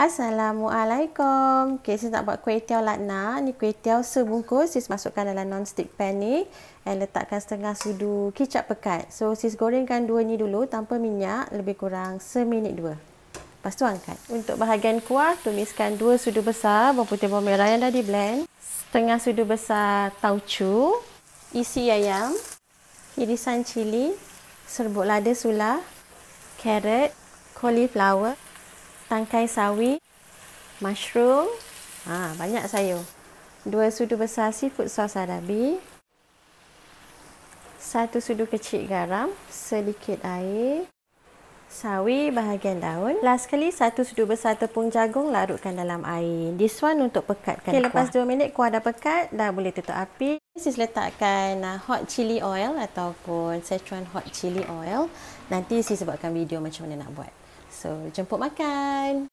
Assalamualaikum. Okay, saya nak buat kuih tiaw latna. Ni kuih tiaw sebungkus. Sis masukkan dalam non-stick pan ni. And letakkan setengah sudu kicap pekat. So, sis gorengkan dua ni dulu tanpa minyak. Lebih kurang seminit dua. Lepas tu angkat. Untuk bahagian kuah, tumiskan dua sudu besar bawang putih bawang merah yang dah di blend. Setengah sudu besar tauco. Isi ayam. Irisan cili. Serbuk lada sula. Carrot. Cauliflower tangkai sawi, mushroom, ha, banyak sayur. Dua sudu besar seafood sauce adabi. Satu sudu kecil garam, sedikit air. Sawi bahagian daun. Last kali, satu sudu besar tepung jagung larutkan dalam air. This one untuk pekatkan okay, lepas kuah. Lepas 2 minit kuah dah pekat, dah boleh tutup api. Sis letakkan uh, hot chili oil ataupun Sichuan hot chili oil. Nanti sis buatkan video macam mana nak buat. So, jemput makan.